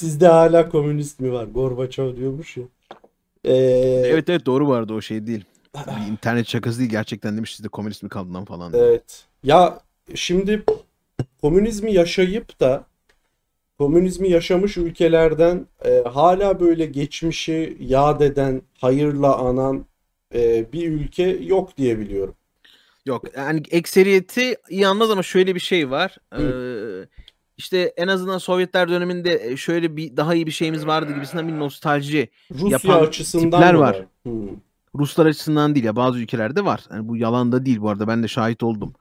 Sizde hala komünist mi var? Gorbaçov diyormuş ya. Ee... Evet evet doğru vardı o şey değil. Bir internet şakası değil gerçekten demiş sizde komünist mi kaldı lan falan. Evet. Ya şimdi komünizmi yaşayıp da komünizmi yaşamış ülkelerden e, hala böyle geçmişi yad eden, hayırla anan e, bir ülke yok diye biliyorum. Yok yani ekseriyeti iyi ama şöyle bir şey var. Ee, işte en azından Sovyetler döneminde e, şöyle bir daha iyi bir şeyimiz vardı gibisinden bir nostalji Rusya yapan açısından tipler var. var. Hmm. Ruslar açısından değil ya bazı ülkelerde var. Yani bu yalan da değil bu arada ben de şahit oldum.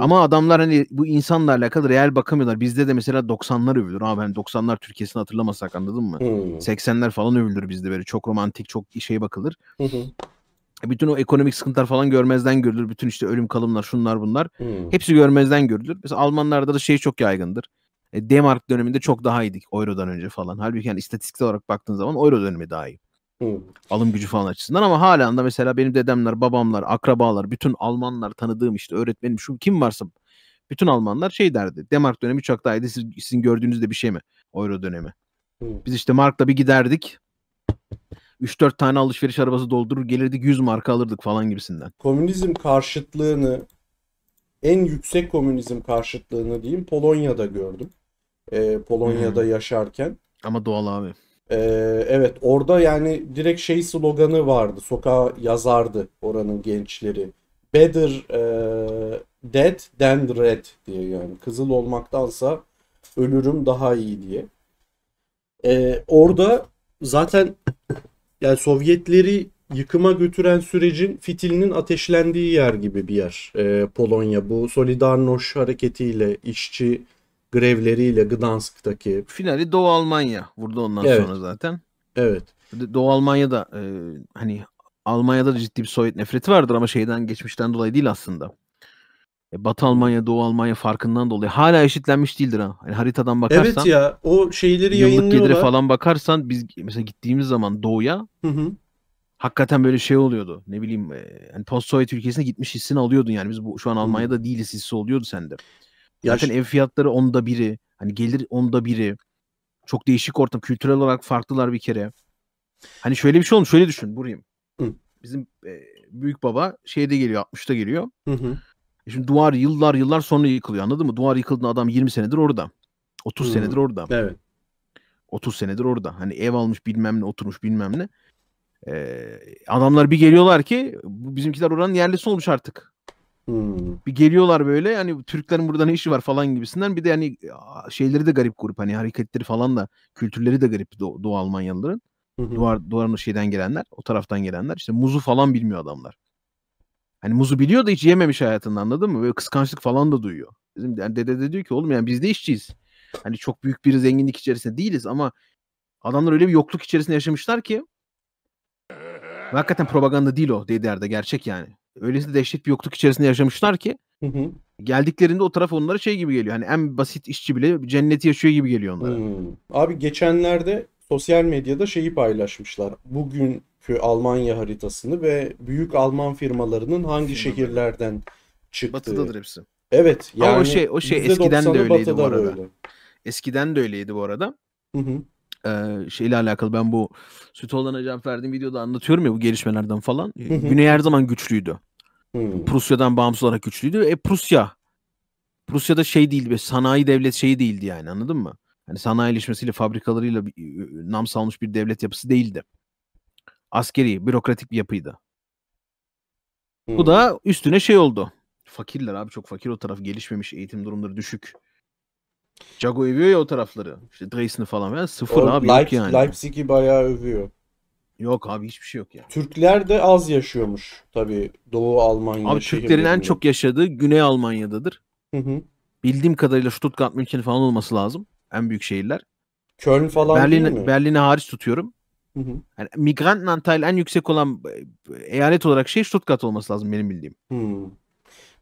Ama adamlar hani bu insanla alakalı real bakamıyorlar. Bizde de mesela 90'lar övülür. Abi hani 90'lar Türkiye'sini hatırlamasak anladın mı? Hmm. 80'ler falan övülür bizde böyle. Çok romantik, çok şey bakılır. E, bütün o ekonomik sıkıntılar falan görmezden görülür. Bütün işte ölüm kalımlar şunlar bunlar. Hmm. Hepsi görmezden görülür. Mesela Almanlarda da şey çok yaygındır. E, D-Mark döneminde çok daha iyiydik Euro'dan önce falan. Halbuki yani istatistiksel olarak baktığın zaman Euro dönemi daha iyi. Hmm. Alım gücü falan açısından ama hala da mesela benim dedemler, babamlar, akrabalar, bütün Almanlar tanıdığım işte öğretmenim şu kim varsa bütün Almanlar şey derdi. D-Mark dönemi çok daha iyiydi. Siz, sizin gördüğünüzde bir şey mi? Euro dönemi. Hmm. Biz işte Mark'la bir giderdik. 3-4 tane alışveriş arabası doldurur gelirdik 100 marka alırdık falan gibisinden. Komünizm karşıtlığını en yüksek komünizm karşıtlığını diyeyim Polonya'da gördüm. Ee, Polonya'da hmm. yaşarken. Ama doğal abi. Ee, evet orada yani direkt şey sloganı vardı. Sokağa yazardı oranın gençleri. Better e, dead than red diye yani. Kızıl olmaktansa ölürüm daha iyi diye. Ee, orada zaten yani Sovyetleri yıkıma götüren sürecin fitilinin ateşlendiği yer gibi bir yer e, Polonya. Bu Solidarność hareketiyle, işçi grevleriyle Gdansk'taki. Finali Doğu Almanya vurdu ondan evet. sonra zaten. Evet. Doğu Almanya'da e, hani Almanya'da da ciddi bir Sovyet nefreti vardır ama şeyden geçmişten dolayı değil aslında e, Batı Almanya, Doğu Almanya farkından dolayı hala eşitlenmiş değildir ha. Yani haritadan bakarsan. Evet ya o şeyleri yayınlıyorlar. Yıllık gelire falan bakarsan biz mesela gittiğimiz zaman doğuya hı hı. hakikaten böyle şey oluyordu. Ne bileyim yani e, post Sovyet ülkesine gitmiş hissini alıyordun yani. Biz bu şu an Almanya'da hı. değiliz hissi oluyordu sende. Zaten ev fiyatları onda biri. Hani gelir onda biri. Çok değişik ortam. Kültürel olarak farklılar bir kere. Hani şöyle bir şey olmuş. Şöyle düşün. Burayım. Hı. Bizim e, büyük baba şeyde geliyor. 60'ta geliyor. Hı hı. E şimdi duvar yıllar yıllar sonra yıkılıyor anladın mı? Duvar yıkıldığında adam 20 senedir orada. 30 hmm. senedir orada. Evet. 30 senedir orada. Hani ev almış bilmem ne oturmuş bilmem ne. Ee, adamlar bir geliyorlar ki bizimkiler oranın yerlisi olmuş artık. Hmm. Bir geliyorlar böyle hani Türklerin burada ne işi var falan gibisinden. Bir de yani şeyleri de garip grup hani hareketleri falan da kültürleri de garip Doğu, Almanyalıların. Hı Duvar, duvarın şeyden gelenler, o taraftan gelenler. işte muzu falan bilmiyor adamlar. Hani muzu biliyor da hiç yememiş hayatında anladın mı? Böyle kıskançlık falan da duyuyor. Bizim yani dede de diyor ki oğlum yani biz de işçiyiz. Hani çok büyük bir zenginlik içerisinde değiliz ama adamlar öyle bir yokluk içerisinde yaşamışlar ki ve hakikaten propaganda değil o DDR'de gerçek yani. Öylesi dehşet bir yokluk içerisinde yaşamışlar ki geldiklerinde o taraf onlara şey gibi geliyor. Hani en basit işçi bile cenneti yaşıyor gibi geliyor onlara. Hı. Abi geçenlerde sosyal medyada şeyi paylaşmışlar. Bugün Almanya haritasını ve büyük Alman firmalarının hangi şehirlerden çıktığı. Batıdadır hepsi. Evet yani Ama o şey o şey eskiden de öyleydi bu arada. Öyle. Eskiden de öyleydi bu arada. Hı hı. Ee, şeyle alakalı ben bu süt olan ajan verdiğim videoda anlatıyorum ya bu gelişmelerden falan. Ee, Güney her zaman güçlüydü. Prusya'dan bağımsız olarak güçlüydü. E Prusya Prusya'da şey değildi be sanayi devlet şeyi değildi yani anladın mı? Hani sanayileşmesiyle fabrikalarıyla nam salmış bir devlet yapısı değildi askeri, bürokratik bir yapıydı. Bu da hmm. üstüne şey oldu. Fakirler abi çok fakir o taraf gelişmemiş eğitim durumları düşük. Jago övüyor ya o tarafları. İşte Dresden'i falan veya sıfır o abi Leip- yani. Leipzig'i bayağı övüyor. Yok abi hiçbir şey yok ya. Yani. Türkler de az yaşıyormuş tabi Doğu Almanya. Abi Türklerin en çok yaşadığı Güney Almanya'dadır. Hı hı. Bildiğim kadarıyla Stuttgart, München falan olması lazım. En büyük şehirler. Köln falan Berlin, değil mi? Berlin'i hariç tutuyorum. Hı hı. Yani migrantanteil en yüksek olan e, eyalet olarak şey Stuttgart olması lazım benim bildiğim. Hmm.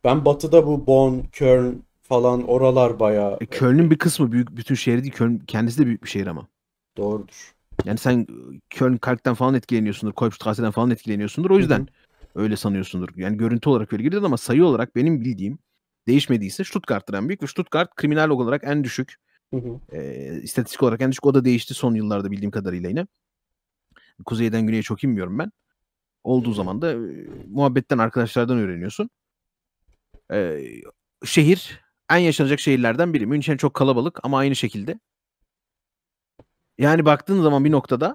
Ben batıda bu Bonn, Köln falan oralar bayağı... E, e Köln'ün bir kısmı büyük bütün şehir değil. Köln kendisi de büyük bir şehir ama. Doğrudur. Yani sen e, Köln Kalk'ten falan etkileniyorsundur. Kolbstrasse'den falan etkileniyorsundur. O yüzden Hı-hı. öyle sanıyorsundur. Yani görüntü olarak öyle gidiyor ama sayı olarak benim bildiğim değişmediyse Stuttgart'tır en büyük ve Stuttgart kriminal olarak en düşük. Hı hı. E, istatistik olarak en düşük o da değişti son yıllarda bildiğim kadarıyla yine. Kuzeyden güneye çok inmiyorum ben. Olduğu zaman da e, muhabbetten arkadaşlardan öğreniyorsun. E, şehir en yaşanacak şehirlerden biri. München çok kalabalık ama aynı şekilde. Yani baktığın zaman bir noktada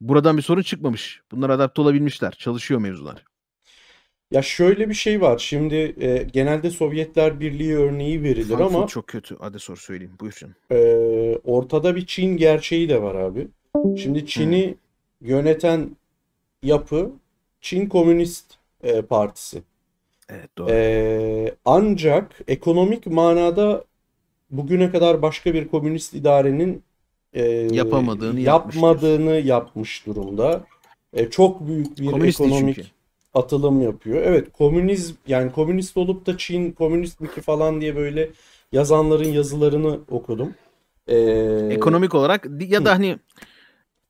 buradan bir sorun çıkmamış. Bunlar adapte olabilmişler. Çalışıyor mevzular. Ya şöyle bir şey var. Şimdi e, genelde Sovyetler Birliği örneği verilir Frankfurt ama çok kötü. Hadi sor söyleyeyim. Buyur E, ortada bir Çin gerçeği de var abi. Şimdi Çin'i yöneten yapı Çin Komünist e, Partisi. Evet doğru. E, ancak ekonomik manada bugüne kadar başka bir komünist idarenin e, yapamadığını yapmadığını yapmış, durumda. E, çok büyük bir komünist ekonomik atılım yapıyor. Evet komünizm yani komünist olup da Çin komünist mi ki falan diye böyle yazanların yazılarını okudum. E, ekonomik olarak ya da hani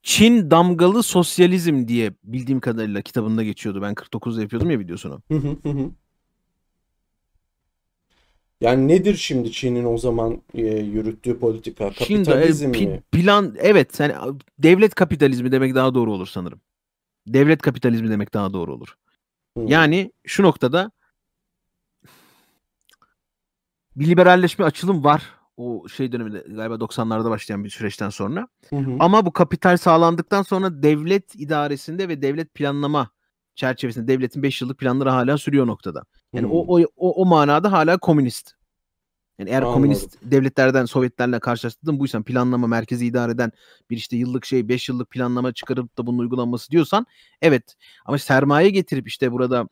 Çin damgalı sosyalizm diye bildiğim kadarıyla kitabında geçiyordu. Ben 49'da yapıyordum ya videosunu. Hı Yani nedir şimdi Çin'in o zaman e, yürüttüğü politika? E, Kapitalizm Çin, mi? Plan evet yani devlet kapitalizmi demek daha doğru olur sanırım. Devlet kapitalizmi demek daha doğru olur. Hı. Yani şu noktada bir liberalleşme açılım var o şey döneminde galiba 90'larda başlayan bir süreçten sonra. Hı hı. Ama bu kapital sağlandıktan sonra devlet idaresinde ve devlet planlama çerçevesinde devletin 5 yıllık planları hala sürüyor noktada. Yani hı. Hmm. o, o o manada hala komünist. Yani eğer Anladım. komünist devletlerden Sovyetlerle karşılaştırdın, buysan planlama merkezi idare eden bir işte yıllık şey 5 yıllık planlama çıkarıp da bunun uygulanması diyorsan evet ama sermaye getirip işte burada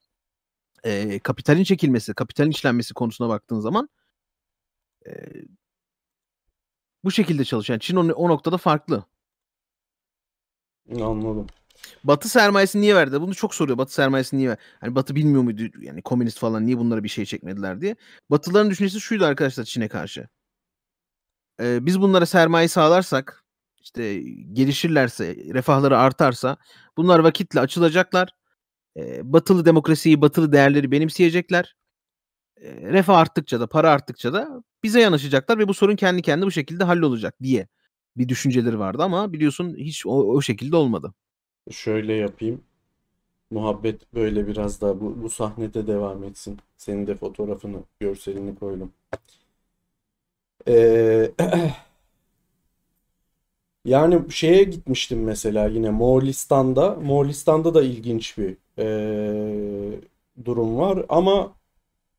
e, kapitalin çekilmesi, kapitalin işlenmesi konusuna baktığın zaman bu şekilde çalışan. Çin o, o noktada farklı. Anladım. Batı sermayesi niye verdi? Bunu çok soruyor. Batı sermayesi niye verdi? Hani Batı bilmiyor muydu? Yani komünist falan niye bunlara bir şey çekmediler diye. Batıların düşüncesi şuydu arkadaşlar Çin'e karşı. Ee, biz bunlara sermaye sağlarsak işte gelişirlerse, refahları artarsa bunlar vakitle açılacaklar. Ee, batılı demokrasiyi, batılı değerleri benimseyecekler. Ee, refah arttıkça da, para arttıkça da bize yanaşacaklar ve bu sorun kendi kendi bu şekilde hallolacak diye bir düşünceleri vardı ama biliyorsun hiç o, o şekilde olmadı. Şöyle yapayım. Muhabbet böyle biraz daha bu, bu sahnede devam etsin. Senin de fotoğrafını, görselini koydum. Ee, yani şeye gitmiştim mesela yine Moğolistan'da. Moğolistan'da da ilginç bir e, durum var ama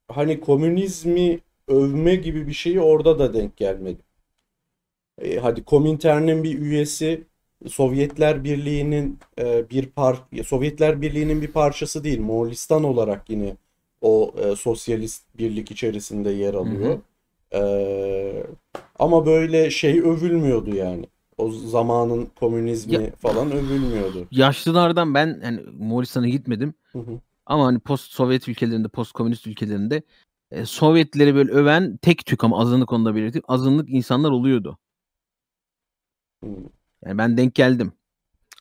hani komünizmi övme gibi bir şeyi orada da denk gelmedi. E, hadi Kominter'nin bir üyesi Sovyetler Birliği'nin e, bir par Sovyetler Birliği'nin bir parçası değil. Moğolistan olarak yine o e, sosyalist birlik içerisinde yer alıyor. Hı hı. E, ama böyle şey övülmüyordu yani. O zamanın komünizmi ya, falan övülmüyordu. Yaşlılardan ben yani Moğolistan'a gitmedim. Hı hı. Ama hani post Sovyet ülkelerinde, post komünist ülkelerinde Sovyetleri böyle öven tek tük ama azınlık onu da belirteyim. Azınlık insanlar oluyordu. Hmm. Yani ben denk geldim.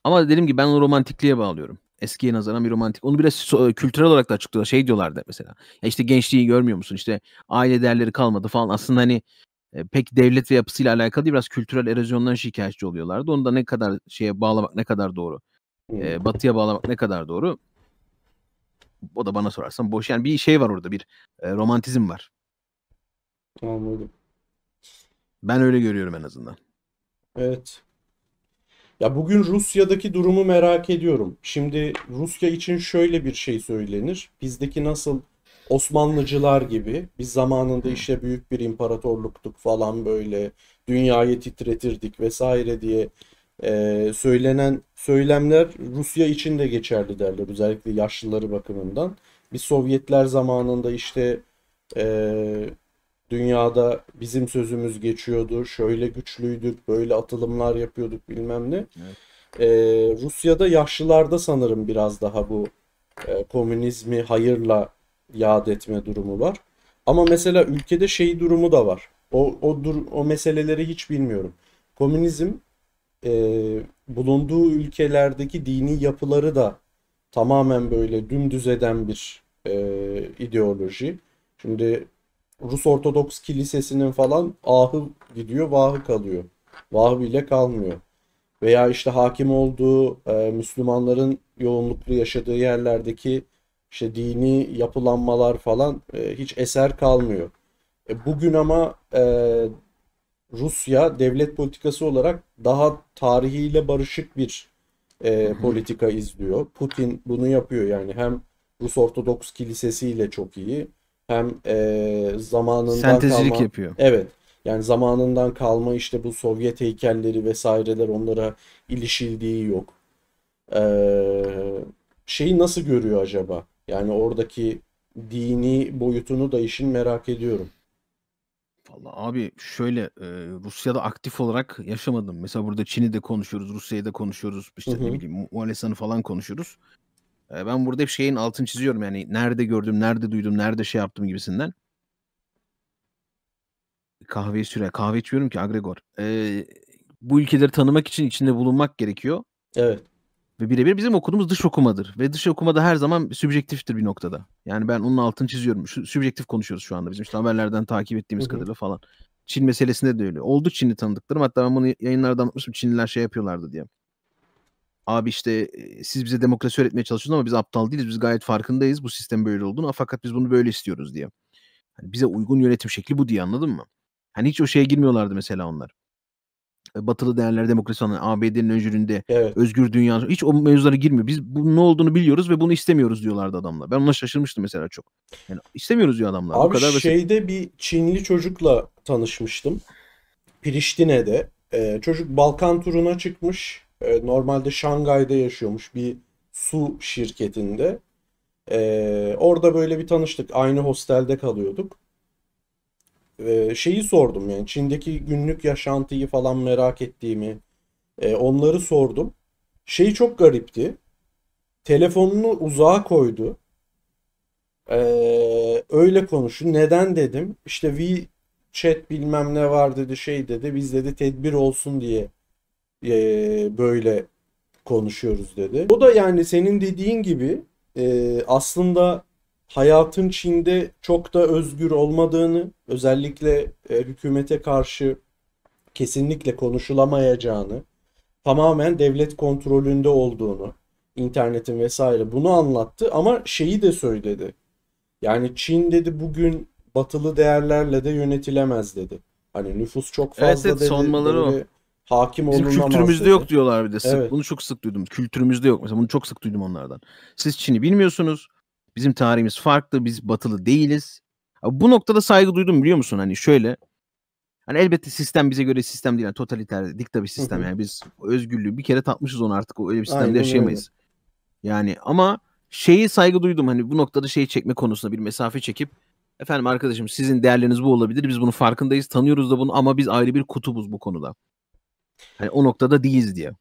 Ama dedim ki ben onu romantikliğe bağlıyorum. Eskiye nazaran bir romantik. Onu biraz so- kültürel olarak da açıklıyorlar. Şey diyorlardı mesela. Ya işte gençliği görmüyor musun? İşte aile değerleri kalmadı falan. Aslında hani pek devlet ve yapısıyla alakalı değil. Biraz kültürel erozyondan şikayetçi oluyorlardı. Onu da ne kadar şeye bağlamak ne kadar doğru. Hmm. batıya bağlamak ne kadar doğru o da bana sorarsan boş. Yani bir şey var orada bir e, romantizm var. Anladım. Ben öyle görüyorum en azından. Evet. Ya bugün Rusya'daki durumu merak ediyorum. Şimdi Rusya için şöyle bir şey söylenir. Bizdeki nasıl Osmanlıcılar gibi biz zamanında hmm. işte büyük bir imparatorluktuk falan böyle dünyayı titretirdik vesaire diye e, söylenen söylemler Rusya için de geçerli derler. Özellikle yaşlıları bakımından. bir Sovyetler zamanında işte e, dünyada bizim sözümüz geçiyordu. Şöyle güçlüydük, böyle atılımlar yapıyorduk bilmem ne. Evet. E, Rusya'da yaşlılarda sanırım biraz daha bu e, komünizmi hayırla yad etme durumu var. Ama mesela ülkede şey durumu da var. O o dur o meseleleri hiç bilmiyorum. Komünizm e, bulunduğu ülkelerdeki dini yapıları da tamamen böyle dümdüz eden bir e, ideoloji. Şimdi Rus Ortodoks Kilisesi'nin falan ahı gidiyor, vahı kalıyor. Vahı bile kalmıyor. Veya işte hakim olduğu e, Müslümanların yoğunluklu yaşadığı yerlerdeki işte dini yapılanmalar falan e, hiç eser kalmıyor. E, bugün ama e, Rusya devlet politikası olarak daha tarihiyle barışık bir e, politika izliyor. Putin bunu yapıyor yani hem Rus Ortodoks Kilisesi ile çok iyi hem e, zamanından Sentezcilik kalma. yapıyor. Evet. Yani zamanından kalma işte bu Sovyet heykelleri vesaireler onlara ilişildiği yok. Ee, şeyi nasıl görüyor acaba? Yani oradaki dini boyutunu da işin merak ediyorum. Vallahi abi şöyle e, Rusya'da aktif olarak yaşamadım. Mesela burada Çin'i de konuşuyoruz, Rusya'yı da konuşuyoruz. İşte Hı hı. ne bileyim Moğolistan'ı falan konuşuyoruz. E, ben burada hep şeyin altını çiziyorum yani nerede gördüm, nerede duydum, nerede şey yaptım gibisinden. Kahve süre, kahve içiyorum ki Agregor. E, bu ülkeleri tanımak için içinde bulunmak gerekiyor. Evet. Ve birebir bizim okuduğumuz dış okumadır. Ve dış okuma da her zaman sübjektiftir bir noktada. Yani ben onun altını çiziyorum. Şu, sübjektif konuşuyoruz şu anda bizim işte haberlerden takip ettiğimiz kadarıyla falan. Çin meselesinde de öyle. Oldu Çinli tanıdıklarım. Hatta ben bunu yayınlarda anlatmıştım. Çinliler şey yapıyorlardı diye. Abi işte e, siz bize demokrasi öğretmeye çalışıyorsunuz ama biz aptal değiliz. Biz gayet farkındayız bu sistem böyle olduğunu. Fakat biz bunu böyle istiyoruz diye. Yani bize uygun yönetim şekli bu diye anladın mı? Hani hiç o şeye girmiyorlardı mesela onlar. E, batılı değerler demokrasi olan ABD'nin öncülüğünde evet. özgür dünya hiç o mevzulara girmiyor. Biz bunun ne olduğunu biliyoruz ve bunu istemiyoruz diyorlardı adamlar. Ben ona şaşırmıştım mesela çok. Yani istemiyoruz diyor adamlar. Abi Bu kadar şeyde basit. bir Çinli çocukla tanışmıştım. Priştine'de. Ee, çocuk Balkan turuna çıkmış. Ee, normalde Şangay'da yaşıyormuş bir su şirketinde. Ee, orada böyle bir tanıştık. Aynı hostelde kalıyorduk. Ee, şeyi sordum yani Çin'deki günlük yaşantıyı falan merak ettiğimi e, onları sordum. Şey çok garipti. Telefonunu uzağa koydu. Ee, öyle konuştu. Neden dedim. İşte WeChat bilmem ne var dedi şey dedi. Biz dedi tedbir olsun diye e, böyle konuşuyoruz dedi. O da yani senin dediğin gibi e, aslında hayatın Çin'de çok da özgür olmadığını, özellikle e, hükümete karşı kesinlikle konuşulamayacağını, tamamen devlet kontrolünde olduğunu, internetin vesaire bunu anlattı ama şeyi de söyledi. Yani Çin dedi bugün batılı değerlerle de yönetilemez dedi. Hani nüfus çok fazla evet, evet, dedi. Sonmaları dedi, o. Hakim Bizim kültürümüzde dedi. yok diyorlar bir de. Sık, evet. Bunu çok sık duydum. Kültürümüzde yok. Mesela bunu çok sık duydum onlardan. Siz Çin'i bilmiyorsunuz. Bizim tarihimiz farklı. Biz batılı değiliz. bu noktada saygı duydum biliyor musun? Hani şöyle. Hani elbette sistem bize göre sistem değil. Yani totaliter, dikta bir sistem. yani biz özgürlüğü bir kere tatmışız onu artık. Öyle bir sistemde Aynen, yaşayamayız. Öyle. Yani ama şeyi saygı duydum. Hani bu noktada şeyi çekme konusunda bir mesafe çekip efendim arkadaşım sizin değerleriniz bu olabilir. Biz bunun farkındayız. Tanıyoruz da bunu ama biz ayrı bir kutubuz bu konuda. Hani o noktada değiliz diye.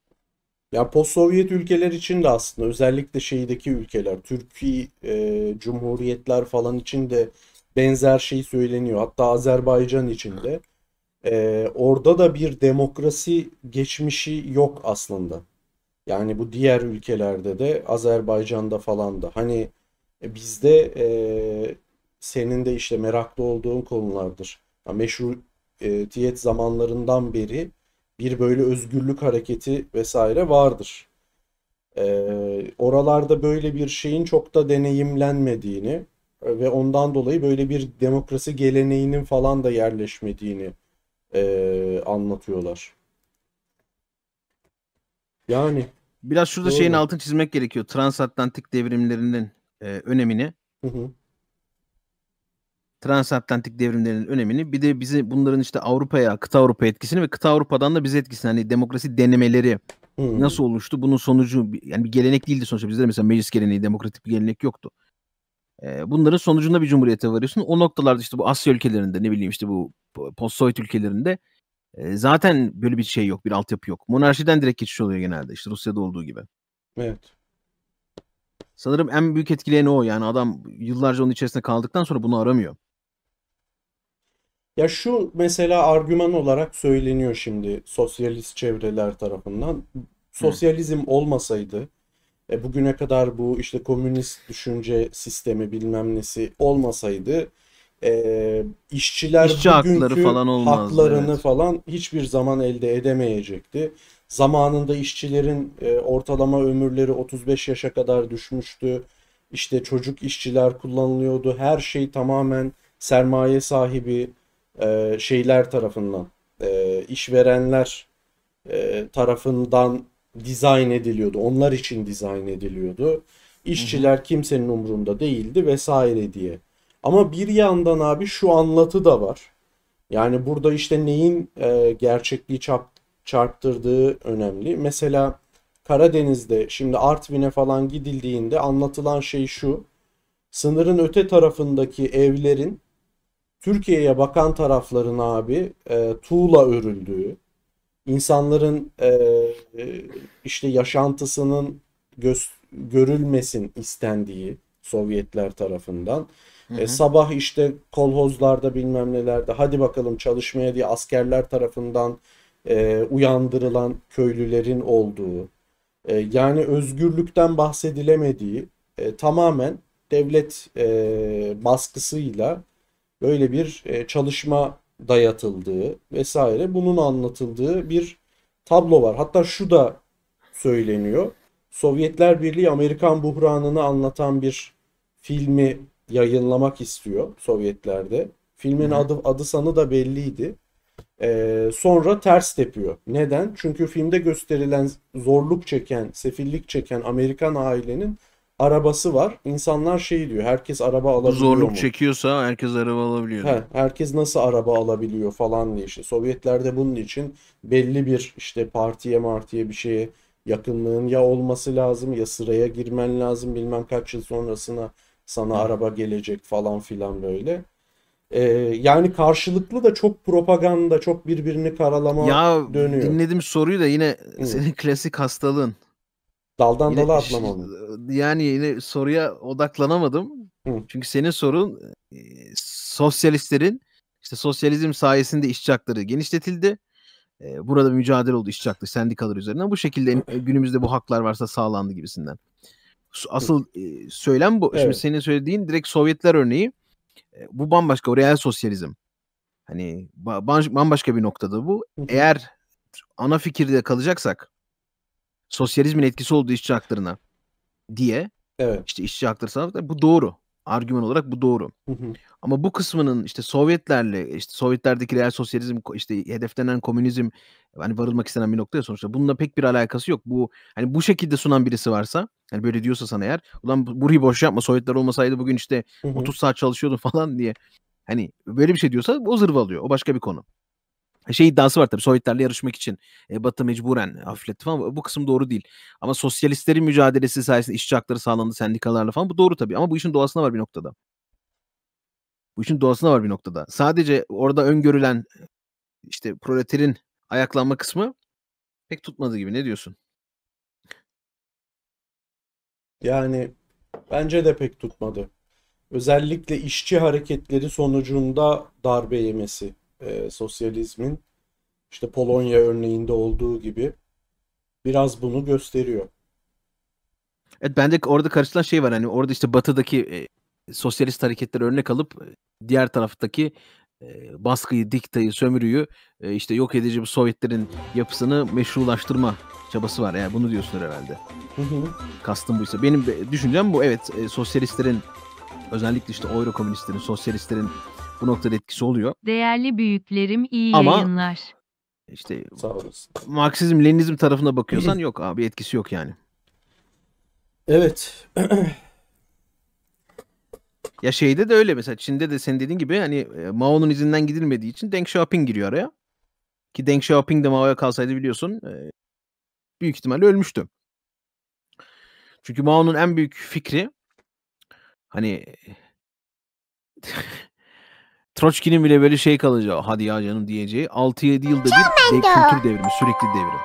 Ya post-Sovyet ülkeler için de aslında özellikle şeydeki ülkeler, Türkiye e, Cumhuriyetler falan için de benzer şey söyleniyor. Hatta Azerbaycan için de. E, orada da bir demokrasi geçmişi yok aslında. Yani bu diğer ülkelerde de Azerbaycan'da falan da. Hani e, bizde e, senin de işte meraklı olduğun konulardır. Ya meşrutiyet zamanlarından beri bir böyle özgürlük hareketi vesaire vardır. E, oralarda böyle bir şeyin çok da deneyimlenmediğini ve ondan dolayı böyle bir demokrasi geleneğinin falan da yerleşmediğini e, anlatıyorlar. Yani biraz şurada doğru. şeyin altını çizmek gerekiyor. Transatlantik devrimlerinin e, önemini. Hı hı transatlantik devrimlerinin önemini bir de bizi bunların işte Avrupa'ya, kıta Avrupa etkisini ve kıta Avrupa'dan da bize etkisini hani demokrasi denemeleri hmm. nasıl oluştu? Bunun sonucu yani bir gelenek değildi sonuçta bizde mesela meclis geleneği, demokratik bir gelenek yoktu. Ee, bunların sonucunda bir cumhuriyete varıyorsun. O noktalarda işte bu Asya ülkelerinde ne bileyim işte bu post Sovyet ülkelerinde e, zaten böyle bir şey yok, bir altyapı yok. Monarşiden direkt geçiş oluyor genelde işte Rusya'da olduğu gibi. Evet. Sanırım en büyük etkileyen o yani adam yıllarca onun içerisinde kaldıktan sonra bunu aramıyor. Ya şu mesela argüman olarak söyleniyor şimdi sosyalist çevreler tarafından. Sosyalizm olmasaydı e, bugüne kadar bu işte komünist düşünce sistemi bilmem nesi olmasaydı e, işçiler İşçi bugünkü hakları falan olmazdı, haklarını evet. falan hiçbir zaman elde edemeyecekti. Zamanında işçilerin e, ortalama ömürleri 35 yaşa kadar düşmüştü. İşte çocuk işçiler kullanılıyordu. Her şey tamamen sermaye sahibi e, şeyler tarafından e, işverenler e, tarafından dizayn ediliyordu. Onlar için dizayn ediliyordu. İşçiler kimsenin umurunda değildi vesaire diye. Ama bir yandan abi şu anlatı da var. Yani burada işte neyin e, gerçekliği çarp, çarptırdığı önemli. Mesela Karadeniz'de şimdi Artvin'e falan gidildiğinde anlatılan şey şu. Sınırın öte tarafındaki evlerin Türkiye'ye bakan tarafların abi e, tuğla örüldüğü, insanların e, e işte yaşantısının göz, görülmesin istendiği Sovyetler tarafından. Hı e, hı. E, sabah işte kolhozlarda bilmem nelerde hadi bakalım çalışmaya diye askerler tarafından e, uyandırılan köylülerin olduğu, e, yani özgürlükten bahsedilemediği e, tamamen devlet e, baskısıyla böyle bir e, çalışma dayatıldığı vesaire bunun anlatıldığı bir tablo var. Hatta şu da söyleniyor. Sovyetler Birliği Amerikan buhranını anlatan bir filmi yayınlamak istiyor Sovyetlerde. Filmin Hı. adı adı sanı da belliydi. Ee, sonra ters tepiyor. Neden? Çünkü filmde gösterilen zorluk çeken, sefillik çeken Amerikan ailenin arabası var. İnsanlar şey diyor. Herkes araba alabiliyor Zorluk mu? çekiyorsa herkes araba alabiliyor. He, herkes nasıl araba alabiliyor falan diye işte. Sovyetlerde bunun için belli bir işte partiye martiye bir şeye yakınlığın ya olması lazım ya sıraya girmen lazım bilmem kaç yıl sonrasına sana araba gelecek falan filan böyle. Ee, yani karşılıklı da çok propaganda, çok birbirini karalama ya, dönüyor. Ya dinledim soruyu da yine senin klasik hastalığın. Daldan yine, dala atlamalı. Yani yine soruya odaklanamadım. Hı. Çünkü senin sorun e, sosyalistlerin işte sosyalizm sayesinde işçi hakları genişletildi. E, burada mücadele oldu işçi hakları sendikalar üzerinden. Bu şekilde e, günümüzde bu haklar varsa sağlandı gibisinden. Asıl e, söylem bu. Evet. Şimdi senin söylediğin direkt Sovyetler örneği. bu bambaşka. O real sosyalizm. Hani bambaşka bir noktada bu. Eğer ana fikirde kalacaksak sosyalizmin etkisi olduğu işçi haklarına diye evet. işte işçi hakları savunmak bu doğru. Argüman olarak bu doğru. Ama bu kısmının işte Sovyetlerle işte Sovyetlerdeki real sosyalizm işte hedeflenen komünizm hani varılmak istenen bir noktaya sonuçta bununla pek bir alakası yok. Bu hani bu şekilde sunan birisi varsa hani böyle diyorsa sana eğer ulan burayı boş yapma Sovyetler olmasaydı bugün işte 30 saat çalışıyordun falan diye hani böyle bir şey diyorsa o zırvalıyor. O başka bir konu şey iddiası var tabii Sovyetlerle yarışmak için e, Batı mecburen hafifletti falan bu kısım doğru değil. Ama sosyalistlerin mücadelesi sayesinde işçi hakları sağlandı sendikalarla falan bu doğru tabii ama bu işin doğasına var bir noktada. Bu işin doğasına var bir noktada. Sadece orada öngörülen işte proleterin ayaklanma kısmı pek tutmadı gibi ne diyorsun? Yani bence de pek tutmadı. Özellikle işçi hareketleri sonucunda darbe yemesi e, sosyalizmin işte Polonya örneğinde olduğu gibi biraz bunu gösteriyor. Evet ben de orada karışılan şey var hani orada işte batıdaki e, sosyalist hareketler örnek alıp e, diğer taraftaki e, baskıyı, diktayı, sömürüyü e, işte yok edici bu Sovyetlerin yapısını meşrulaştırma çabası var. Yani bunu diyorsun herhalde. Hı hı. Kastım buysa. Benim düşüncem bu. Evet sosyalistlerin özellikle işte Euro komünistlerin, sosyalistlerin bu noktada etkisi oluyor. Değerli büyüklerim iyi Ama, yayınlar. İşte Marksizm, Leninizm tarafına bakıyorsan yok abi etkisi yok yani. Evet. ya şeyde de öyle mesela Çin'de de sen dediğin gibi hani e, Mao'nun izinden gidilmediği için Deng Xiaoping giriyor araya. Ki Deng Xiaoping de Mao'ya kalsaydı biliyorsun e, büyük ihtimalle ölmüştü. Çünkü Mao'nun en büyük fikri hani Troçki'nin bile böyle şey kalacağı, hadi ya canım diyeceği 6-7 yılda bir de, kültür devrimi, sürekli devrim.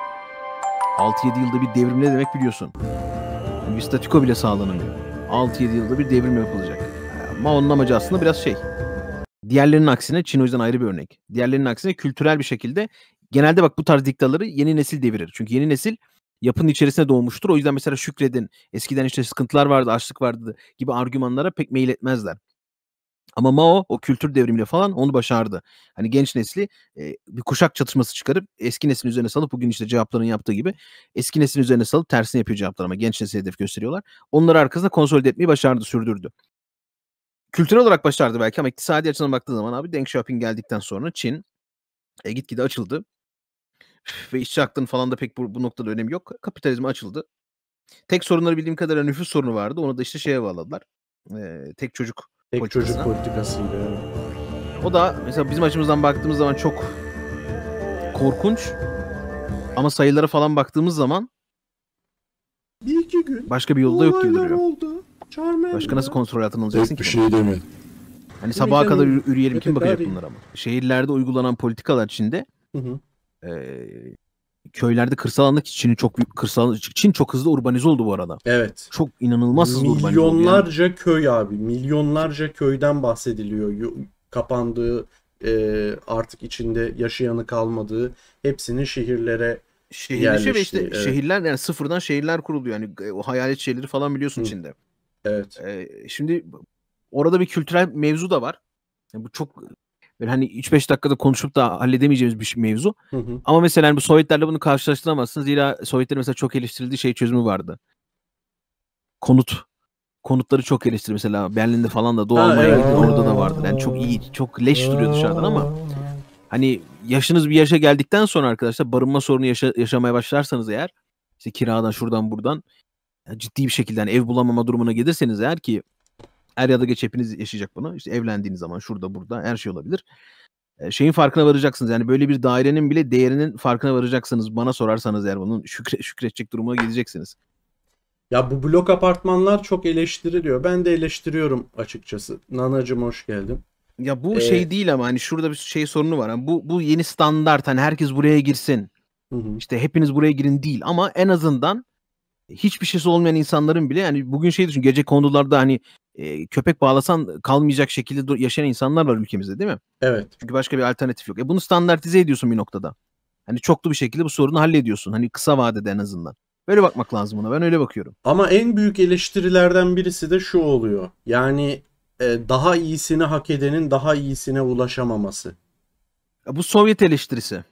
6-7 yılda bir devrim ne demek biliyorsun. Bir statiko bile sağlanamıyor. 6-7 yılda bir devrim yapılacak. Ama onun amacı aslında biraz şey. Diğerlerinin aksine Çin o yüzden ayrı bir örnek. Diğerlerinin aksine kültürel bir şekilde genelde bak bu tarz diktaları yeni nesil devirir. Çünkü yeni nesil yapının içerisine doğmuştur. O yüzden mesela şükredin, eskiden işte sıkıntılar vardı, açlık vardı gibi argümanlara pek meyil etmezler. Ama Mao o kültür devrimiyle falan onu başardı. Hani genç nesli e, bir kuşak çatışması çıkarıp eski neslin üzerine salıp bugün işte cevapların yaptığı gibi eski neslin üzerine salıp tersini yapıyor cevaplar ama genç nesli hedef gösteriyorlar. Onları arkasında konsolide etmeyi başardı, sürdürdü. Kültür olarak başardı belki ama iktisadi açıdan baktığı zaman abi Deng Xiaoping geldikten sonra Çin e, gitgide açıldı. Ve işçi aklının falan da pek bu, bu noktada önemi yok. Kapitalizme açıldı. Tek sorunları bildiğim kadarıyla nüfus sorunu vardı. Onu da işte şeye bağladılar. E, tek çocuk Tek politikası. çocuk politikasıydı. O da mesela bizim açımızdan baktığımız zaman çok korkunç. Ama sayılara falan baktığımız zaman bir iki gün başka bir yolda yok gibi duruyor. Oldu. Charmander. Başka nasıl kontrol altına alacaksın Tek ki? Bir şey demedim. Hani sabaha kadar yürüyelim kim bakacak bunlara ama? Şehirlerde uygulanan politikalar içinde hı hı. E, köylerde kırsal alanda Çin'in çok büyük kırsal Çin çok hızlı urbanize oldu bu arada. Evet. Çok inanılmaz hızlı urbanize oldu. Milyonlarca yani. köy abi. Milyonlarca köyden bahsediliyor. Kapandığı e, artık içinde yaşayanı kalmadığı hepsinin şehirlere Şehirleşiyor ve işte evet. şehirler yani sıfırdan şehirler kuruluyor. Yani o hayalet şehirleri falan biliyorsun Hı. Çin'de. Evet. Ee, şimdi orada bir kültürel mevzu da var. Yani bu çok Böyle hani 3-5 dakikada konuşup da halledemeyeceğimiz bir şey, mevzu. Hı hı. Ama mesela hani bu Sovyetlerle bunu karşılaştıramazsınız. Zira Sovyetler mesela çok eleştirildiği şey çözümü vardı. Konut. Konutları çok eleştir mesela Berlin'de falan da doğal Almanya'da evet. orada da vardı. Yani çok iyi, çok leş duruyor dışarıdan ama hani yaşınız bir yaşa geldikten sonra arkadaşlar barınma sorunu yaşa, yaşamaya başlarsanız eğer işte kiradan şuradan buradan ciddi bir şekilde hani ev bulamama durumuna gelirseniz eğer ki Er ya da geç hepiniz yaşayacak bunu. İşte evlendiğiniz zaman şurada burada her şey olabilir. E, şeyin farkına varacaksınız. Yani böyle bir dairenin bile değerinin farkına varacaksınız. Bana sorarsanız eğer bunun şükre, şükredecek duruma geleceksiniz. Ya bu blok apartmanlar çok eleştiriliyor. Ben de eleştiriyorum açıkçası. Nanacım hoş geldin. Ya bu ee, şey değil ama hani şurada bir şey sorunu var. Yani bu bu yeni standart hani herkes buraya girsin. hı. İşte hepiniz buraya girin değil ama en azından hiçbir şeysi olmayan insanların bile yani bugün şey düşün gece kondularda hani e, köpek bağlasan kalmayacak şekilde yaşayan insanlar var ülkemizde değil mi? Evet. Çünkü başka bir alternatif yok. E bunu standartize ediyorsun bir noktada. Hani çoklu bir şekilde bu sorunu hallediyorsun. Hani kısa vadede en azından. Böyle bakmak lazım buna. Ben öyle bakıyorum. Ama en büyük eleştirilerden birisi de şu oluyor. Yani e, daha iyisini hak edenin daha iyisine ulaşamaması. Ya bu Sovyet eleştirisi.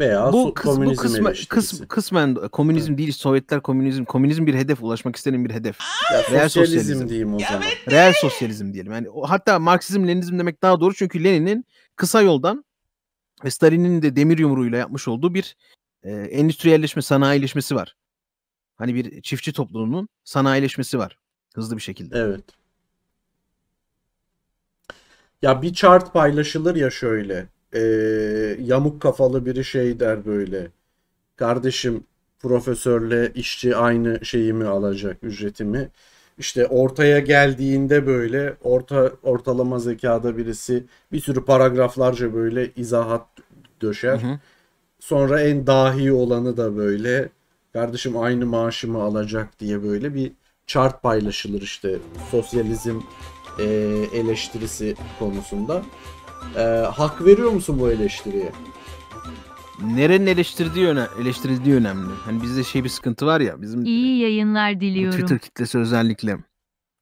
Veya bu, kıs, bu kısmen, kıs, kısmen komünizm evet. değil, Sovyetler komünizm. Komünizm bir hedef, ulaşmak istenen bir hedef. Ya, Real sosyalizm, sosyalizm diyeyim o zaman. Real sosyalizm diyelim. Yani hatta Marksizm, Leninizm demek daha doğru çünkü Lenin'in kısa yoldan ve Stalin'in de demir yumruğuyla yapmış olduğu bir e, endüstriyelleşme, sanayileşmesi var. Hani bir çiftçi toplumunun sanayileşmesi var hızlı bir şekilde. Evet. Ya bir chart paylaşılır ya şöyle e, yamuk kafalı biri şey der böyle. Kardeşim profesörle işçi aynı şeyi mi alacak ücretimi? İşte ortaya geldiğinde böyle orta ortalama zekada birisi bir sürü paragraflarca böyle izahat döşer. Hı hı. Sonra en dahi olanı da böyle kardeşim aynı maaşımı alacak diye böyle bir chart paylaşılır işte sosyalizm e, eleştirisi konusunda. Ee, hak veriyor musun bu eleştiriye? Nerenin eleştirdiği önemli, eleştirildiği önemli. Hani bizde şey bir sıkıntı var ya bizim İyi yayınlar diliyorum. Twitter kitlesi özellikle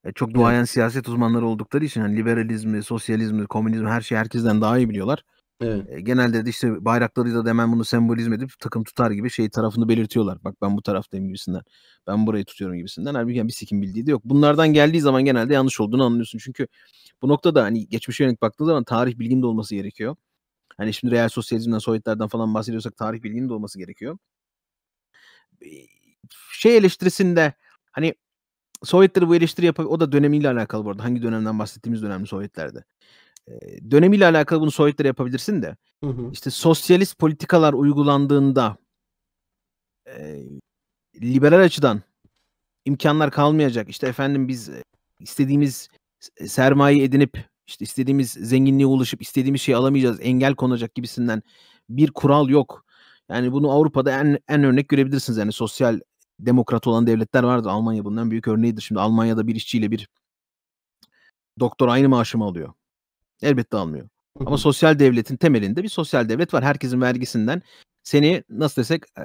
e, çok duayen evet. siyaset uzmanları oldukları için hani liberalizmi, sosyalizmi, komünizmi her şeyi herkesten daha iyi biliyorlar. Evet. genelde de işte bayraklarıyla da hemen bunu sembolizm edip takım tutar gibi şey tarafını belirtiyorlar. Bak ben bu taraftayım gibisinden. Ben burayı tutuyorum gibisinden. Halbuki yani bir sikim bildiği de yok. Bunlardan geldiği zaman genelde yanlış olduğunu anlıyorsun. Çünkü bu noktada hani geçmişe yönelik baktığın zaman tarih bilginin de olması gerekiyor. Hani şimdi real sosyalizmden, Sovyetlerden falan bahsediyorsak tarih bilginin de olması gerekiyor. Şey eleştirisinde hani Sovyetleri bu eleştiri yapıyor. O da dönemiyle alakalı bu arada. Hangi dönemden bahsettiğimiz dönemli Sovyetlerde dönemiyle alakalı bunu Sovyetler yapabilirsin de. Hı hı. İşte sosyalist politikalar uygulandığında e, liberal açıdan imkanlar kalmayacak. İşte efendim biz istediğimiz sermaye edinip işte istediğimiz zenginliğe ulaşıp istediğimiz şeyi alamayacağız. Engel konacak gibisinden bir kural yok. Yani bunu Avrupa'da en en örnek görebilirsiniz. Yani sosyal demokrat olan devletler vardı. Almanya bundan büyük örneğidir. Şimdi Almanya'da bir işçiyle bir doktor aynı maaşı mı alıyor? Elbette almıyor. Ama sosyal devletin temelinde bir sosyal devlet var. Herkesin vergisinden seni nasıl desek e,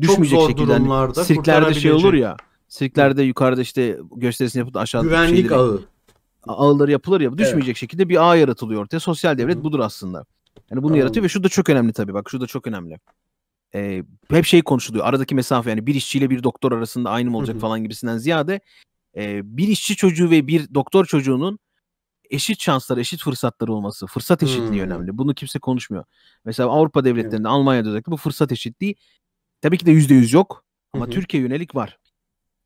düşmeyecek Çok zor şekilde. Hani durumlarda sirklerde şey olur ya. Sirklerde yukarıda işte gösterisini yapıp aşağıda güvenlik şeyleri, ağı ağları yapılır ya düşmeyecek evet. şekilde bir ağ yaratılıyor ortaya. Sosyal devlet Hı. budur aslında. Yani bunu Anladım. yaratıyor ve şu da çok önemli tabii bak şu da çok önemli. Ee, hep şey konuşuluyor aradaki mesafe yani bir işçiyle bir doktor arasında aynı mı olacak hı falan gibisinden ziyade e, bir işçi çocuğu ve bir doktor çocuğunun eşit şanslar, eşit fırsatlar olması. Fırsat eşitliği hmm. önemli. Bunu kimse konuşmuyor. Mesela Avrupa devletlerinde, evet. Almanya'da özellikle bu fırsat eşitliği tabii ki de yüzde yüz yok ama Türkiye yönelik var.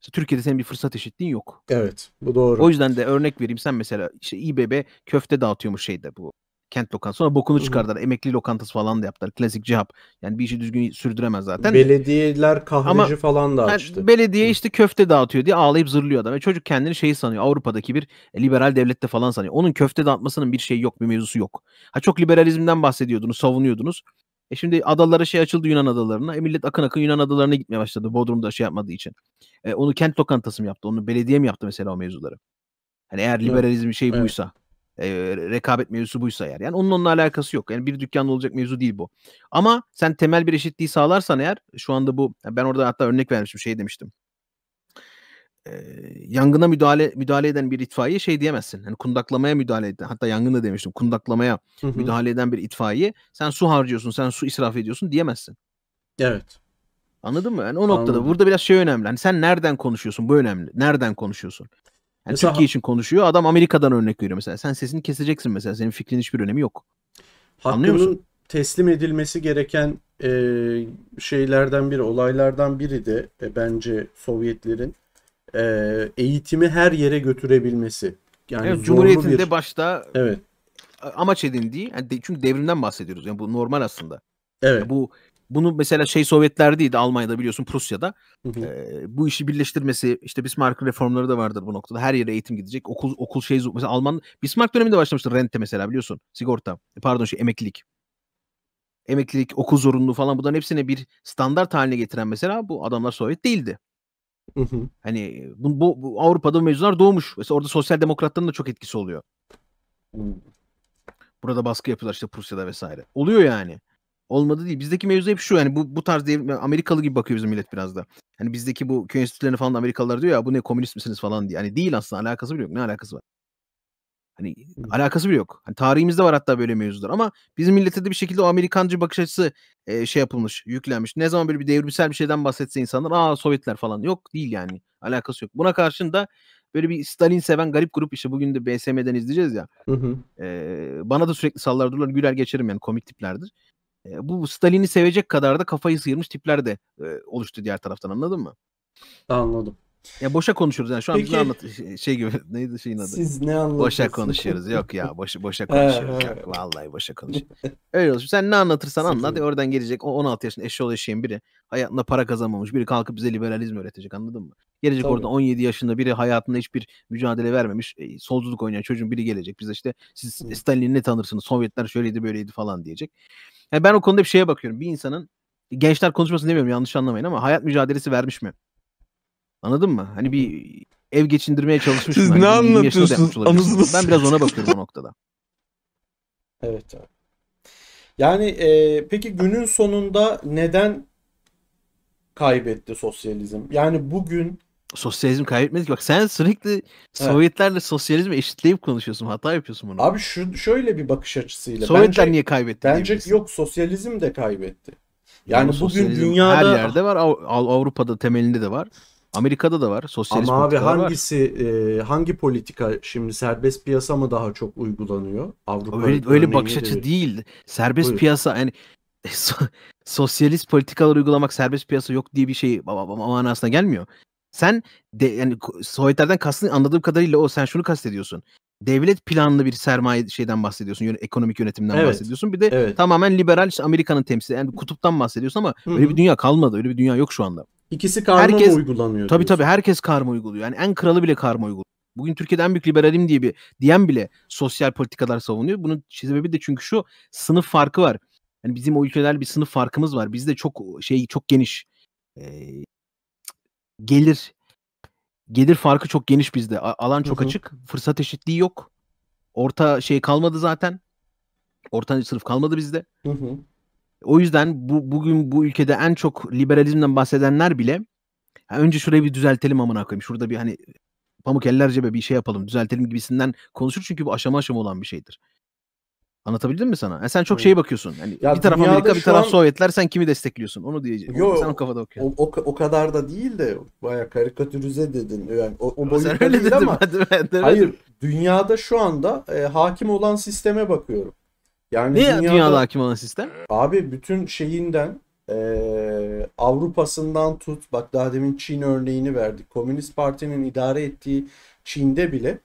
İşte Türkiye'de senin bir fırsat eşitliğin yok. Evet, bu doğru. O yüzden de örnek vereyim sen mesela işte İBB köfte dağıtıyormuş şeyde bu Kent lokantası. Sonra bokunu çıkardılar. Emekli lokantası falan da yaptılar. Klasik cevap. Yani bir işi düzgün sürdüremez zaten. Belediyeler kahveci Ama, falan da açtı. belediye işte köfte dağıtıyor diye ağlayıp zırlıyor adam. Ve çocuk kendini şey sanıyor. Avrupa'daki bir e, liberal devlette falan sanıyor. Onun köfte dağıtmasının bir şey yok. Bir mevzusu yok. Ha çok liberalizmden bahsediyordunuz, savunuyordunuz. E şimdi adalara şey açıldı Yunan adalarına. E millet akın akın Yunan adalarına gitmeye başladı. Bodrum'da şey yapmadığı için. E, onu kent lokantası mı yaptı? Onu belediye mi yaptı mesela o mevzuları? Hani eğer liberalizm şey buysa. Evet. E, rekabet mevzusu buysa eğer. Yani onun onunla alakası yok. Yani bir dükkanlı olacak mevzu değil bu. Ama sen temel bir eşitliği sağlarsan eğer şu anda bu ben orada hatta örnek vermişim şey demiştim. E, yangına müdahale müdahale eden bir itfaiye şey diyemezsin. Yani kundaklamaya müdahale eden hatta yangında demiştim kundaklamaya hı hı. müdahale eden bir itfaiye sen su harcıyorsun, sen su israf ediyorsun diyemezsin. Evet. Anladın mı? Yani o noktada Anladım. burada biraz şey önemli. Hani sen nereden konuşuyorsun? Bu önemli. Nereden konuşuyorsun? Yani mesela, Türkiye için konuşuyor. Adam Amerika'dan örnek veriyor mesela. Sen sesini keseceksin mesela. Senin fikrin hiçbir önemi yok. Anlıyor musun? teslim edilmesi gereken e, şeylerden biri, olaylardan biri de e, bence Sovyetlerin e, eğitimi her yere götürebilmesi. Yani evet, Cumhuriyet'in bir... başta evet. amaç edindiği, yani de, çünkü devrimden bahsediyoruz. Yani bu normal aslında. Evet. Yani bu bunu mesela şey Sovyetler'deydi Almanya'da biliyorsun Prusya'da. Hı hı. E, bu işi birleştirmesi işte Bismarck'ın reformları da vardır bu noktada. Her yere eğitim gidecek. Okul okul şey mesela Alman Bismarck döneminde başlamıştı rente mesela biliyorsun. Sigorta. E, pardon şey emeklilik. Emeklilik, okul zorunlu falan bunların hepsini bir standart haline getiren mesela bu adamlar Sovyet değildi. Hı hı. Hani bu, bu, bu Avrupa'da mevzular doğmuş. Mesela orada sosyal demokratların da çok etkisi oluyor. Burada baskı yapıyorlar işte Prusya'da vesaire. Oluyor yani olmadı değil. Bizdeki mevzu hep şu yani bu bu tarz değil, Amerikalı gibi bakıyor bizim millet biraz da. Hani bizdeki bu köy enstitülerine falan Amerikalılar diyor ya bu ne komünist misiniz falan diye. Hani değil aslında alakası bile yok. Ne alakası var? Hani alakası bile yok. Hani tarihimizde var hatta böyle mevzular ama bizim millete de bir şekilde o Amerikancı bakış açısı e, şey yapılmış, yüklenmiş. Ne zaman böyle bir devrimsel bir şeyden bahsetse insanlar aa Sovyetler falan yok değil yani. Alakası yok. Buna karşın da böyle bir Stalin seven garip grup işte bugün de BSM'den izleyeceğiz ya. Hı hı. E, bana da sürekli sallar dururlar güler geçerim yani komik tiplerdir bu Stalin'i sevecek kadar da kafayı sıyırmış tipler de e, oluştu diğer taraftan anladın mı? Anladım. Ya boşa konuşuyoruz yani şu an Peki, bize anlat şey, şey gibi neydi şeyin adı? Siz ne anlatıyorsunuz? Boşa konuşuyoruz. Yok ya boş, boşa konuşuyoruz. Yok, vallahi boşa konuşuyoruz. Öyle olsun. Sen ne anlatırsan anlat. E, oradan gelecek o 16 yaşında eşi eşeğin biri hayatında para kazanmamış. Biri kalkıp bize liberalizm öğretecek anladın mı? Gelecek Tabii. orada 17 yaşında biri hayatında hiçbir mücadele vermemiş. E, solculuk oynayan çocuğun biri gelecek. Bize işte siz Stalin'i ne tanırsınız? Sovyetler şöyleydi böyleydi falan diyecek. Yani ben o konuda bir şeye bakıyorum. Bir insanın gençler konuşmasını demiyorum yanlış anlamayın ama hayat mücadelesi vermiş mi? Anladın mı? Hani bir ev geçindirmeye çalışmış Siz mı? Hani ne hani anlatıyorsunuz? Ben biraz ona bakıyorum o noktada. Evet Yani e, peki günün sonunda neden kaybetti sosyalizm? Yani bugün sosyalizm kaybetmedik. Bak sen sürekli Sovyetlerle evet. sosyalizmi eşitleyip konuşuyorsun. Hata yapıyorsun bunu. Abi şu şöyle bir bakış açısıyla. Sovyetler bence, niye kaybetti? Bence yok sosyalizm de kaybetti. Yani, yani bugün dünyada her yerde var. Av Avrupa'da temelinde de var. Amerika'da da var. sosyalizm Ama abi hangisi E, hangi politika şimdi serbest piyasa mı daha çok uygulanıyor? Avrupa öyle, öyle bakış açısı değil. Serbest Buyur. piyasa yani sosyalist politikalar uygulamak serbest piyasa yok diye bir şey babam manasına gelmiyor. Sen de, yani Sovyetlerden kastın anladığım kadarıyla o sen şunu kastediyorsun. Devlet planlı bir sermaye şeyden bahsediyorsun. Yön, ekonomik yönetimden evet. bahsediyorsun. Bir de evet. tamamen liberal işte Amerika'nın temsili. Yani kutuptan bahsediyorsun ama Hı-hı. öyle bir dünya kalmadı. Öyle bir dünya yok şu anda. İkisi karma herkes, mı uygulanıyor? Tabii diyorsun. tabii herkes karma uyguluyor. Yani en kralı bile karma uyguluyor. Bugün Türkiye'de en büyük liberalim diye bir diyen bile sosyal politikalar savunuyor. Bunun sebebi de çünkü şu sınıf farkı var. Yani bizim o ülkelerle bir sınıf farkımız var. Bizde çok şey çok geniş gelir gelir farkı çok geniş bizde. Alan çok açık. Fırsat eşitliği yok. Orta şey kalmadı zaten. Orta sınıf kalmadı bizde. O yüzden bu bugün bu ülkede en çok liberalizmden bahsedenler bile önce şurayı bir düzeltelim amına koyayım. Şurada bir hani pamuk ellerce bir şey yapalım, düzeltelim gibisinden konuşur çünkü bu aşama aşama olan bir şeydir. Anlatabildim mi sana? Yani sen çok şeye bakıyorsun. Yani ya bir taraf Amerika, bir taraf an... Sovyetler. Sen kimi destekliyorsun? Onu diyeceğim. Yo, sen o kafada okuyorsun. O, o, o kadar da değil de baya karikatürize dedin. Yani o, o boyutta sen öyle değil dedim, ama. Ben de, ben hayır, dünyada şu anda e, hakim olan sisteme bakıyorum. Yani ne dünyada, dünyada hakim olan sistem? Abi bütün şeyinden e, Avrupa'sından tut. Bak daha demin Çin örneğini verdik. Komünist Parti'nin idare ettiği Çin'de bile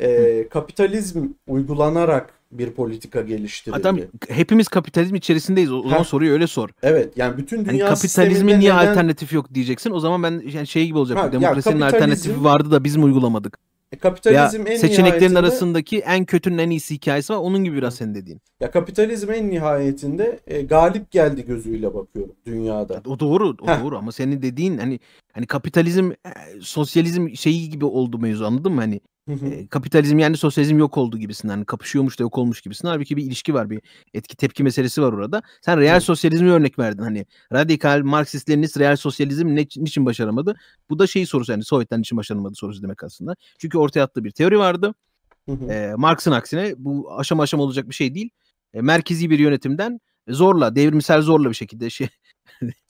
e, kapitalizm uygulanarak bir politika geliştirildi. Adam hepimiz kapitalizm içerisindeyiz. O, zaman soruyu öyle sor. Evet yani bütün hani dünya yani kapitalizmin niye neden... alternatifi yok diyeceksin. O zaman ben yani şey gibi olacak. Ha, demokrasinin kapitalizm... alternatifi vardı da biz mi uygulamadık? E, kapitalizm ya, en seçeneklerin nihayetinde... arasındaki en kötünün en iyisi hikayesi var. Onun gibi biraz senin dediğin. Ya kapitalizm en nihayetinde e, galip geldi gözüyle bakıyorum dünyada. O doğru, o Heh. doğru ama senin dediğin hani hani kapitalizm e, sosyalizm şeyi gibi oldu mevzu anladın mı hani? kapitalizm yani sosyalizm yok oldu gibisin hani kapışıyormuş da yok olmuş gibisinden halbuki bir ilişki var bir etki tepki meselesi var orada. Sen real sosyalizmi örnek verdin hani radikal Marksist real sosyalizm ne, niçin başaramadı? Bu da şeyi sorusu yani Sovyetler niçin başaramadı sorusu demek aslında. Çünkü ortaya attığı bir teori vardı. Hı Marx'ın aksine bu aşama aşama olacak bir şey değil. E, merkezi bir yönetimden zorla devrimsel zorla bir şekilde şey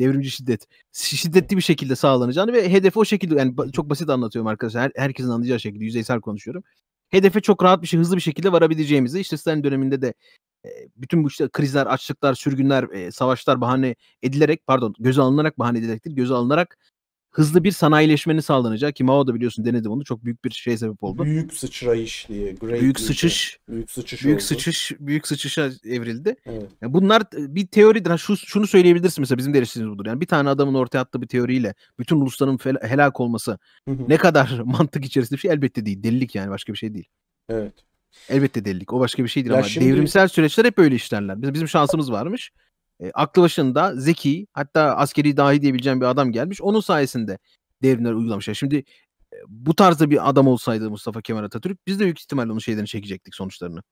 devrimci şiddet şiddetli bir şekilde sağlanacağını ve hedefi o şekilde yani çok basit anlatıyorum arkadaşlar. Her, herkesin anlayacağı şekilde yüzeysel konuşuyorum. Hedefe çok rahat bir şey hızlı bir şekilde varabileceğimizi işte Stalin döneminde de e, bütün bu işte krizler, açlıklar, sürgünler, e, savaşlar bahane edilerek pardon göze alınarak bahane edilerek değil göze alınarak hızlı bir sanayileşmenin sağlanacağı ki Mao da biliyorsun denedi bunu çok büyük bir şey sebep oldu. Büyük sıçrayış diye. Great büyük sıçış. Büyük sıçış. Büyük oldu. sıçış. Büyük sıçışa evrildi. Evet. Yani bunlar e, bir teoridir. Şu, şunu söyleyebilirsin mesela bizim de budur. Yani bir tane adamın ortaya attığı bir teoriyle bütün ulusların helak olması ne kadar mantık içerisinde bir şey elbette değil. Delilik yani başka bir şey değil. Evet. Elbette delilik. O başka bir şey değil ya ama şimdi... devrimsel süreçler hep böyle işlerler. bizim şansımız varmış. E, aklı başında zeki hatta askeri dahi diyebileceğim bir adam gelmiş. Onun sayesinde devrimler uygulamışlar. Şimdi e, bu tarzda bir adam olsaydı Mustafa Kemal Atatürk biz de büyük ihtimalle onun şeylerini çekecektik sonuçlarını.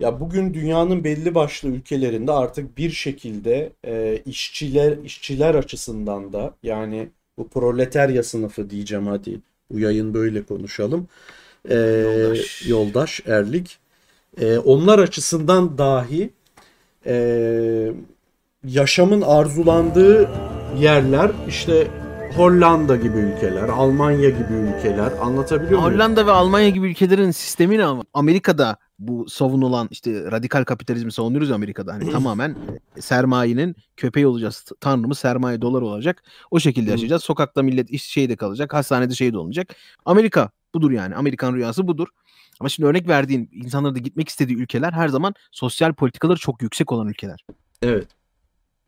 Ya bugün dünyanın belli başlı ülkelerinde artık bir şekilde e, işçiler işçiler açısından da yani bu proletarya sınıfı diyeceğim hadi bu yayın böyle konuşalım. E, yoldaş. yoldaş Erlik. E, onlar açısından dahi e, yaşamın arzulandığı yerler işte Hollanda gibi ülkeler, Almanya gibi ülkeler anlatabiliyor muyum? Hollanda ve Almanya gibi ülkelerin sistemi ne ama? Amerika'da bu savunulan işte radikal kapitalizmi savunuyoruz Amerika'da. Hani tamamen sermayenin köpeği olacağız. Tanrımız sermaye dolar olacak. O şekilde yaşayacağız. Sokakta millet iş şeyde kalacak. Hastanede şey de olmayacak. Amerika budur yani. Amerikan rüyası budur. Ama şimdi örnek verdiğin insanların da gitmek istediği ülkeler her zaman sosyal politikaları çok yüksek olan ülkeler. Evet.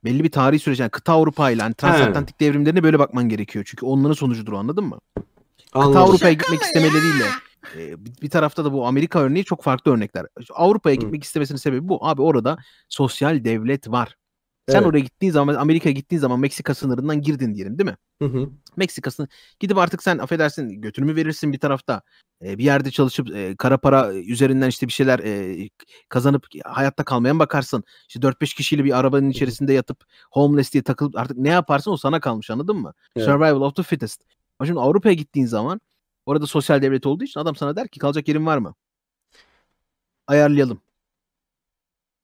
Belli bir tarihi süreç yani kıta Avrupa ile yani transatlantik He. devrimlerine böyle bakman gerekiyor. Çünkü onların sonucudur anladın mı? Anladım. Kıta Avrupa'ya gitmek istemeleriyle e, bir tarafta da bu Amerika örneği çok farklı örnekler. Avrupa'ya gitmek istemesinin sebebi bu. Abi orada sosyal devlet var. Sen evet. oraya gittiğin zaman Amerika'ya gittiğin zaman Meksika sınırından girdin diyelim değil mi? Hı hı. Meksika sınır gidip artık sen affedersin götürümü verirsin bir tarafta e, bir yerde çalışıp e, kara para üzerinden işte bir şeyler e, kazanıp hayatta kalmaya mı bakarsın? İşte 4-5 kişiyle bir arabanın içerisinde yatıp homeless diye takılıp artık ne yaparsın o sana kalmış anladın mı? Evet. Survival of the fittest. Ama şimdi Avrupa'ya gittiğin zaman orada sosyal devlet olduğu için adam sana der ki kalacak yerin var mı? Ayarlayalım.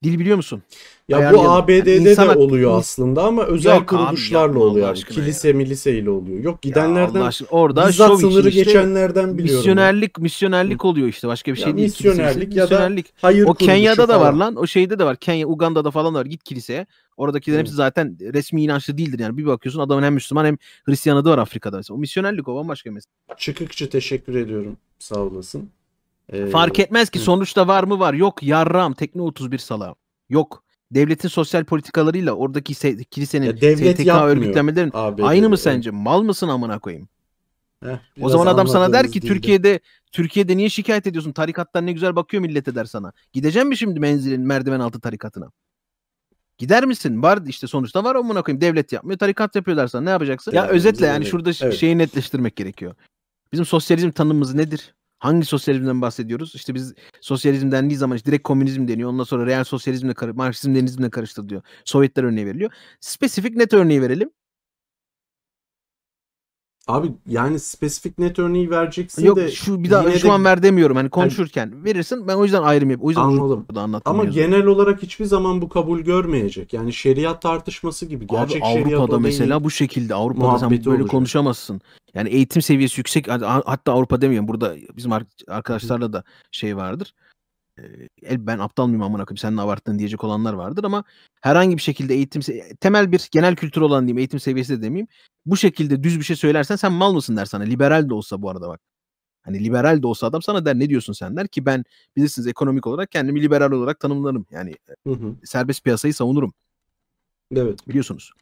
Dil biliyor musun? Ya bu ABD'de yani de oluyor aslında ama özel Yok, kuruluşlarla ya, oluyor. Kilise ya. milise ile oluyor. Yok gidenlerden ya aşkına, orada bizzat sınırı işte geçenlerden biliyorum. Misyonerlik misyonerlik oluyor işte başka bir şey ya değil. Misyonerlik kilise, ya misyonerlik. da hayır O Kenya'da da var falan. lan o şeyde de var. Kenya Uganda'da falan da var git kiliseye. Oradakilerin hepsi zaten resmi inançlı değildir yani. Bir bakıyorsun adamın hem Müslüman hem Hristiyan adı var Afrika'da. Mesela. O misyonerlik o bambaşka bir mesele. Çıkıkçı teşekkür ediyorum sağ olasın. Ee, Fark etmez ki hı. sonuçta var mı var. Yok yarram tekne 31 sala. Yok. Devletin sosyal politikalarıyla oradaki se- kilisenin ya devlet STK örgütlenmelerin abi, aynı mı sence? Evet. Mal mısın amına koyayım? Heh, o zaman adam sana der ki dilde. Türkiye'de Türkiye'de niye şikayet ediyorsun? Tarikattan ne güzel bakıyor millete der sana. Gideceğim mi şimdi menzilin merdiven altı tarikatına? Gider misin? Var işte sonuçta var amına koyayım. Devlet yapmıyor, tarikat yapıyorlar sana. Ne yapacaksın? Ya, ya özetle yani şurada evet. şeyi netleştirmek gerekiyor. Bizim sosyalizm tanımımız nedir? Hangi sosyalizmden bahsediyoruz? İşte biz sosyalizm dendiği zaman işte direkt komünizm deniyor. Ondan sonra real sosyalizmle, Marksizm, Lenizmle karıştırılıyor. Sovyetler örneği veriliyor. Spesifik net örneği verelim. Abi yani spesifik net örneği vereceksin Yok, de. Yok şu bir daha şu de... an ver demiyorum. Hani konuşurken yani, verirsin ben o yüzden ayrım yap. O yüzden anladım. Da Ama genel olarak hiçbir zaman bu kabul görmeyecek. Yani şeriat tartışması gibi. Gerçek Abi, Avrupa'da mesela bu şekilde Avrupa'da sen böyle olacak. konuşamazsın. Yani eğitim seviyesi yüksek hatta Avrupa demiyorum. Burada bizim arkadaşlarla da şey vardır e, ben aptal mıyım amına koyayım sen ne abarttın diyecek olanlar vardır ama herhangi bir şekilde eğitim temel bir genel kültür olan diyeyim eğitim seviyesi de demeyeyim. Bu şekilde düz bir şey söylersen sen mal mısın der sana. Liberal de olsa bu arada bak. Hani liberal de olsa adam sana der ne diyorsun sen der ki ben bilirsiniz ekonomik olarak kendimi liberal olarak tanımlarım. Yani hı hı. E, serbest piyasayı savunurum. Evet. Biliyorsunuz.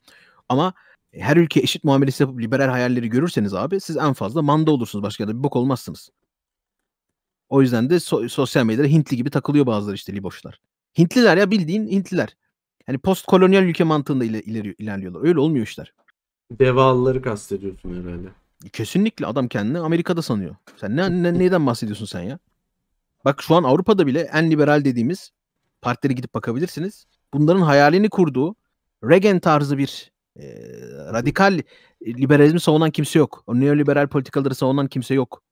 Ama e, her ülke eşit muamelesi yapıp liberal hayalleri görürseniz abi siz en fazla manda olursunuz. Başka da bir bok olmazsınız. O yüzden de so- sosyal medyada Hintli gibi takılıyor bazıları işte Liboşlar. Hintliler ya bildiğin Hintliler. Hani post kolonyal ülke mantığında ileri, ileri, ilerliyorlar. Öyle olmuyor işler. Devalları kastediyorsun herhalde. Kesinlikle adam kendini Amerika'da sanıyor. Sen ne, ne neyden bahsediyorsun sen ya? Bak şu an Avrupa'da bile en liberal dediğimiz partilere gidip bakabilirsiniz. Bunların hayalini kurduğu Reagan tarzı bir e, radikal liberalizmi savunan kimse yok. O neoliberal politikaları savunan kimse yok.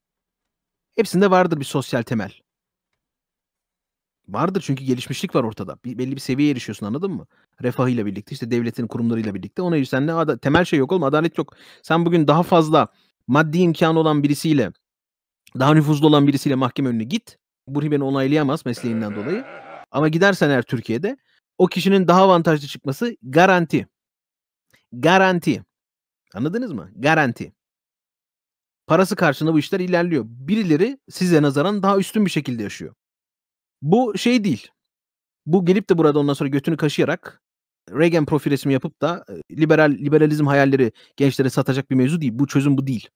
Hepsinde vardır bir sosyal temel. Vardır çünkü gelişmişlik var ortada. Bir, belli bir seviyeye erişiyorsun anladın mı? Refahıyla birlikte işte devletin kurumlarıyla birlikte ona sen ne temel şey yok oğlum adalet yok. Sen bugün daha fazla maddi imkanı olan birisiyle daha nüfuzlu olan birisiyle mahkeme önüne git. Burhi beni onaylayamaz mesleğinden dolayı. Ama gidersen eğer Türkiye'de o kişinin daha avantajlı çıkması garanti. Garanti. Anladınız mı? Garanti parası karşılığında bu işler ilerliyor. Birileri size nazaran daha üstün bir şekilde yaşıyor. Bu şey değil. Bu gelip de burada ondan sonra götünü kaşıyarak Reagan profil resmi yapıp da e, liberal liberalizm hayalleri gençlere satacak bir mevzu değil. Bu çözüm bu değil.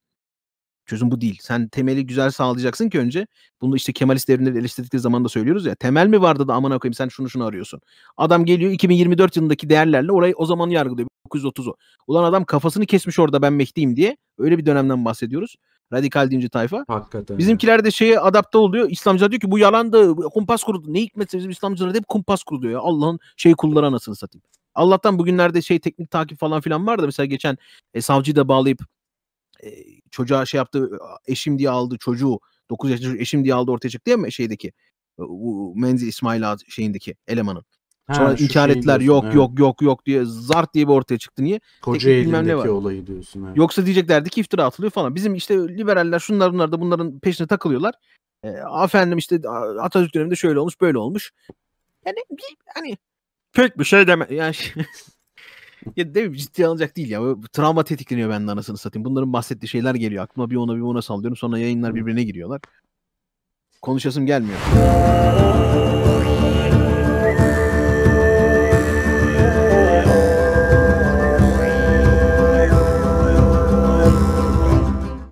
Çözüm bu değil. Sen temeli güzel sağlayacaksın ki önce. Bunu işte Kemalist devrimleri eleştirdikleri zaman da söylüyoruz ya. Temel mi vardı da aman koyayım sen şunu şunu arıyorsun. Adam geliyor 2024 yılındaki değerlerle orayı o zaman yargılıyor. 1930'u. Ulan adam kafasını kesmiş orada ben Mehdi'yim diye. Öyle bir dönemden bahsediyoruz. Radikal dinci tayfa. Hakikaten. Bizimkiler de şeye adapte oluyor. İslamcılar diyor ki bu yalandı. Kumpas kuruldu. Ne hikmetse bizim İslamcılar hep kumpas kuruluyor ya. Allah'ın şey kullara anasını satayım. Allah'tan bugünlerde şey teknik takip falan filan var da mesela geçen e, savcıyı da bağlayıp e, çocuğa şey yaptı eşim diye aldı çocuğu 9 yaşında eşim diye aldı ortaya çıktı ya şeydeki bu e, Menzi İsmail Ağa şeyindeki elemanın. Ha, inkar ettiler yok evet. yok yok yok diye zart diye bir ortaya çıktı niye? Koca elindeki olayı diyorsun. Evet. Yoksa diyeceklerdi ki iftira atılıyor falan. Bizim işte liberaller şunlar bunlar da bunların peşine takılıyorlar. E, efendim işte Atatürk döneminde şöyle olmuş böyle olmuş. Yani bir hani pek bir şey deme yani ya değil mi? Ciddi alacak değil ya. bu travma tetikleniyor bende anasını satayım. Bunların bahsettiği şeyler geliyor. Aklıma bir ona bir ona sallıyorum. Sonra yayınlar birbirine giriyorlar. Konuşasım gelmiyor.